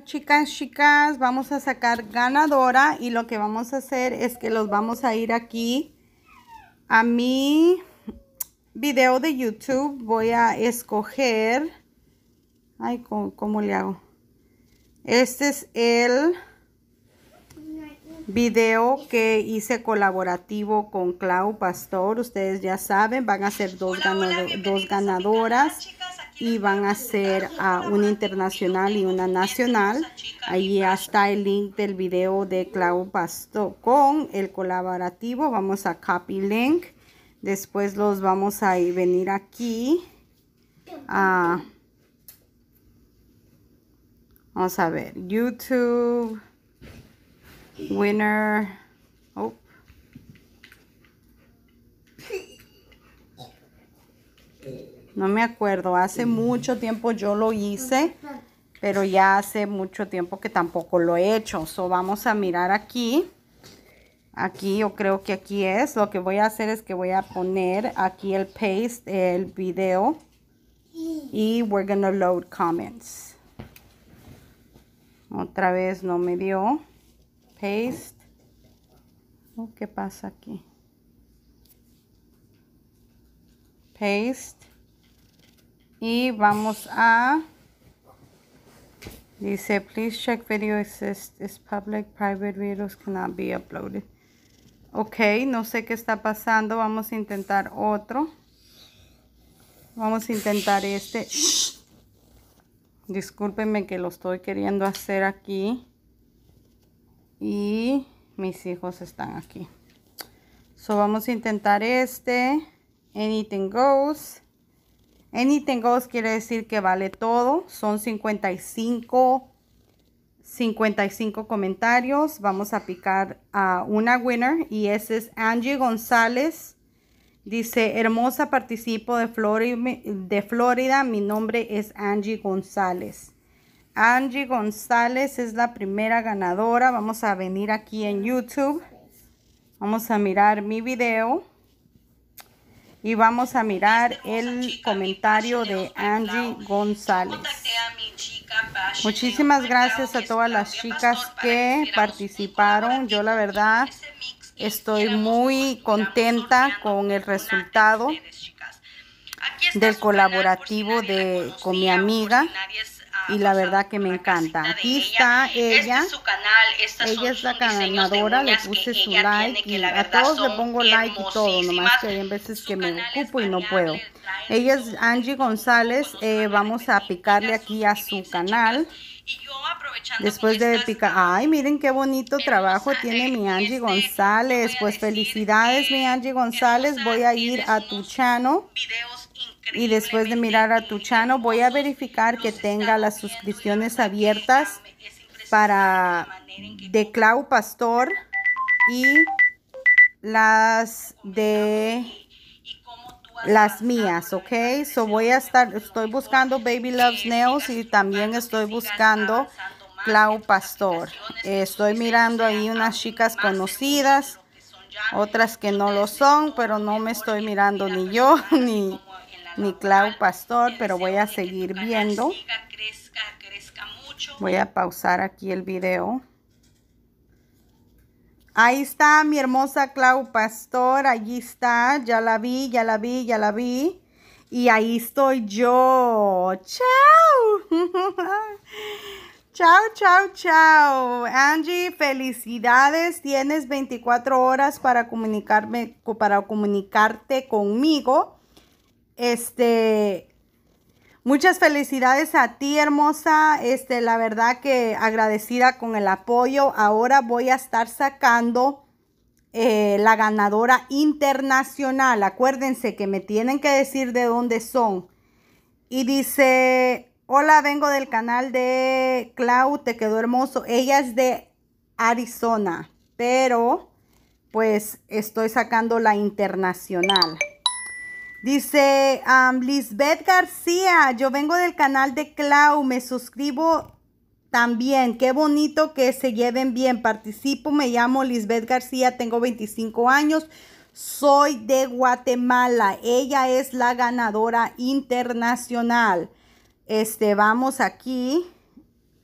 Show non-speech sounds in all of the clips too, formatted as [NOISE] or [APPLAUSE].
Chicas, chicas, vamos a sacar ganadora y lo que vamos a hacer es que los vamos a ir aquí a mi video de YouTube. Voy a escoger, ay, ¿cómo, le hago? Este es el video que hice colaborativo con Clau Pastor. Ustedes ya saben, van a ser dos ganadoras y van a ser a una internacional y una nacional. ahí está el link del video de Clau Pasto con el colaborativo. Vamos a copy link. Después los vamos a venir aquí. vamos a ver. YouTube. Winner. Oh. No me acuerdo, hace mm. mucho tiempo yo lo hice, pero ya hace mucho tiempo que tampoco lo he hecho. So, vamos a mirar aquí. Aquí yo creo que aquí es. Lo que voy a hacer es que voy a poner aquí el paste, el video. Y we're to load comments. Otra vez no me dio. Paste. Oh, ¿Qué pasa aquí? Paste y vamos a dice please check video exists is public private videos cannot be uploaded ok no sé qué está pasando vamos a intentar otro vamos a intentar este discúlpenme que lo estoy queriendo hacer aquí y mis hijos están aquí so vamos a intentar este anything goes Anything goes quiere decir que vale todo. Son 55, 55 comentarios. Vamos a picar a una winner y ese es Angie González. Dice, hermosa participo de Florida, de Florida. Mi nombre es Angie González. Angie González es la primera ganadora. Vamos a venir aquí en YouTube. Vamos a mirar mi video y vamos a mirar el comentario de Angie González. Muchísimas gracias a todas las chicas que participaron. Yo la verdad estoy muy contenta con el resultado del colaborativo de con mi amiga y la verdad que me encanta. Aquí está ella. Este ella es la ganadora. Le puse su like. a todos le pongo like y todo. Nomás que hay veces que me ocupo y no puedo. Ella es Angie González. Eh, vamos a picarle aquí a su canal. Después de picar, ay, miren qué bonito trabajo tiene mi este, Angie González. Pues felicidades, mi Angie González. Voy a ir a tu chano y después de mirar a tu chano voy a verificar que tenga las suscripciones abiertas para de Clau Pastor y las de las mías, ok. So voy a estar, estoy buscando Baby Loves Nails y también estoy buscando Clau Pastor. Estoy mirando ahí unas chicas conocidas, otras que no lo son, pero no me estoy mirando ni yo [LAUGHS] ni ni Clau Pastor, pero voy a seguir viendo. Voy a pausar aquí el video. Ahí está mi hermosa Clau Pastor, allí está, ya la vi, ya la vi, ya la vi. Y ahí estoy yo. Chao. [LAUGHS] chao, chao, chao. Angie, felicidades. Tienes 24 horas para, comunicarme, para comunicarte conmigo. Este, muchas felicidades a ti, hermosa. Este, la verdad que agradecida con el apoyo. Ahora voy a estar sacando eh, la ganadora internacional. Acuérdense que me tienen que decir de dónde son. Y dice, hola, vengo del canal de Clau, te quedó hermoso. Ella es de Arizona, pero pues estoy sacando la internacional. Dice um, Lisbeth García, yo vengo del canal de Clau, me suscribo también. Qué bonito que se lleven bien. Participo, me llamo Lisbeth García, tengo 25 años, soy de Guatemala. Ella es la ganadora internacional. Este, vamos aquí.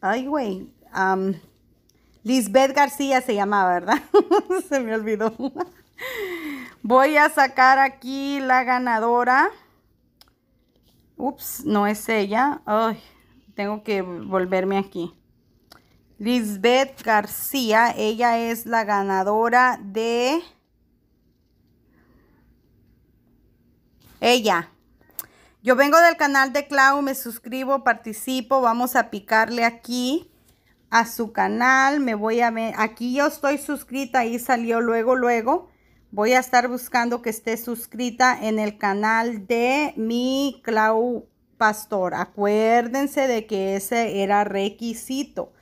Ay, güey. Um, Lisbeth García se llama, ¿verdad? [LAUGHS] se me olvidó. Voy a sacar aquí la ganadora. Ups, no es ella. Ay, tengo que volverme aquí. Lisbeth García, ella es la ganadora de... Ella. Yo vengo del canal de Clau, me suscribo, participo, vamos a picarle aquí a su canal, me voy a ver, aquí yo estoy suscrita, ahí salió luego, luego voy a estar buscando que esté suscrita en el canal de mi Clau Pastor. Acuérdense de que ese era requisito.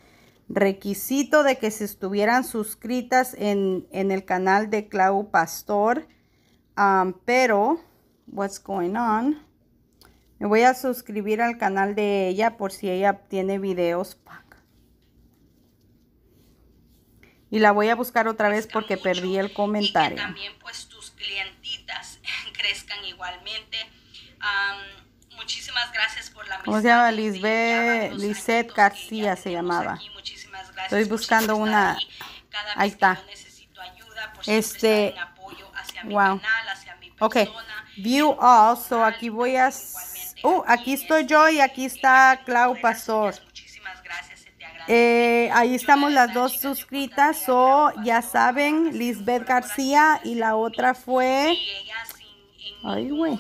Requisito de que se estuvieran suscritas en, el canal de Clau Pastor. Um, pero, what's going on? Me voy a suscribir al canal de ella por si ella tiene videos. Y la voy a buscar otra vez porque perdí el comentario. Y que también pues tus clientitas [LAUGHS] crezcan igualmente. Um, muchísimas gracias por la ¿Cómo se llama? Lisbeth, Lisette García se llamaba. Muchísimas gracias Estoy buscando una... Cada Ahí vez está. Que yo necesito ayuda, por este... apoyo hacia mi canal, hacia mi persona. Ok. View all. So aquí voy a... Uh, aquí estoy yo y aquí está Clau Pastor. Eh, ahí estamos las dos suscritas, o ya saben, Lisbeth García y la otra fue... Ay, güey.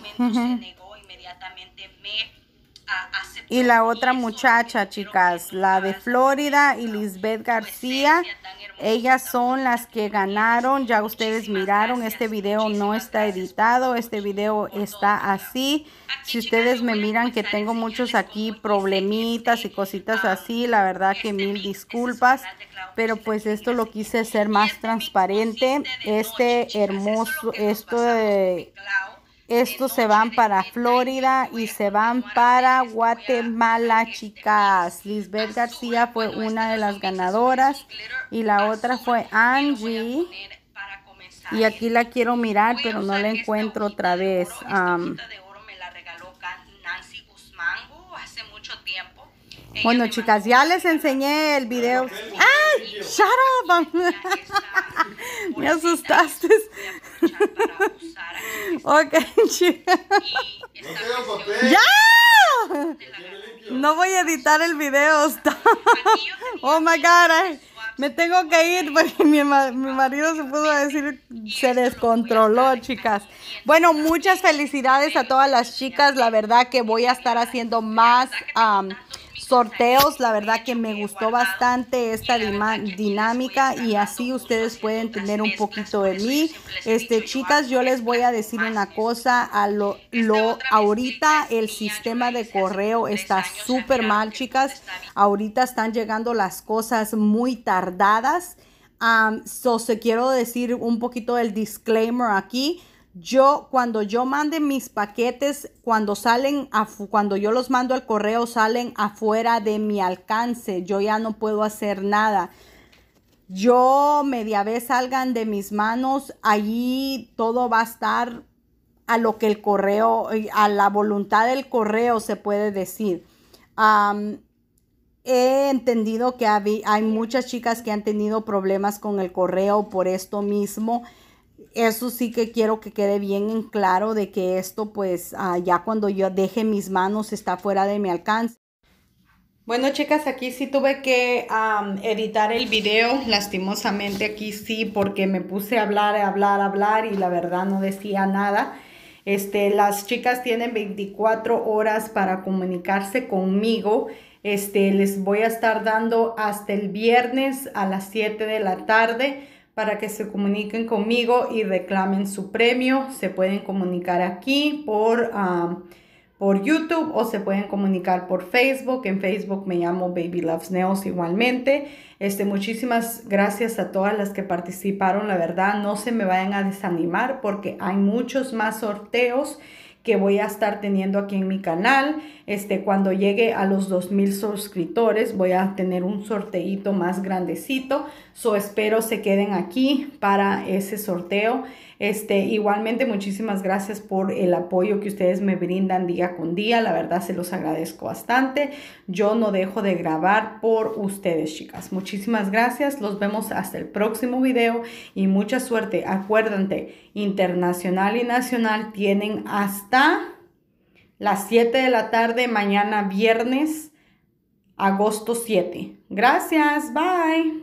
Y la otra muchacha, chicas, la de Florida y Lisbeth García, ellas son las que ganaron. Ya ustedes miraron, este video no está editado, este video está así. Si ustedes me miran que tengo muchos aquí problemitas y cositas así, la verdad que mil disculpas, pero pues esto lo quise ser más transparente. Este hermoso, esto de estos se van para Florida y se van para Guatemala, chicas. Lisbeth García fue una de las ganadoras y la otra fue Angie. Y aquí la quiero mirar, pero no la encuentro otra vez. bueno, chicas, ya les enseñé el video. ¡Ay! ¡Shut up! [LAUGHS] Me asustaste para abusar este Ok, [LAUGHS] chica. ¡Ya! No voy a editar el video. [LAUGHS] Oh my god. me tengo que ir porque mi, ah, marido se puso a decir, se descontroló, chicas. Bueno, este muchas felicidades a todas las chicas. La verdad que voy a estar haciendo más sorteos. La verdad que me gustó bastante esta dinámica y así ustedes pueden tener un poquito de mí. Este, chicas, yo les voy a decir una cosa. A lo, este ahorita el este sistema de correo está súper mal, chicas. Ahorita están llegando las cosas muy tardadas. Um, so, quiero decir un poquito del disclaimer aquí yo, cuando yo mande mis paquetes, cuando salen, a, cuando yo los mando al correo, salen afuera de mi alcance. Yo ya no puedo hacer nada. Yo, media vez salgan de mis manos, allí todo va a estar a lo que el correo, a la voluntad del correo se puede decir. he entendido que hay muchas chicas que han tenido problemas con el correo por esto mismo eso sí que quiero que quede bien en claro de que esto pues ah, ya cuando yo deje mis manos está fuera de mi alcance. Bueno chicas, aquí sí tuve que editar el video, lastimosamente aquí sí, porque me puse a hablar, a hablar, a hablar y la verdad no decía nada. Este, las chicas tienen 24 horas para comunicarse conmigo. Este, les voy a estar dando hasta el viernes a las 7 de la tarde para que se comuniquen conmigo y reclamen su premio. Se pueden comunicar aquí por, um, por YouTube o se pueden comunicar por Facebook. En Facebook me llamo Baby Loves Neos igualmente. Este, muchísimas gracias a todas las que participaron. La verdad, no se me vayan a desanimar porque hay muchos más sorteos que voy a estar teniendo aquí en mi canal. Este, cuando llegue a los 2000 suscriptores, voy a tener un sorteito más grandecito. So, espero se queden aquí para ese sorteo. Este, igualmente, muchísimas gracias por el apoyo que ustedes me brindan día con día. La verdad, se los agradezco bastante. Yo no dejo de grabar por ustedes, chicas. Muchísimas gracias. Los vemos hasta el próximo video y mucha suerte. Acuérdate, internacional y nacional tienen hasta las 7 de la tarde mañana viernes, agosto 7. Gracias, bye.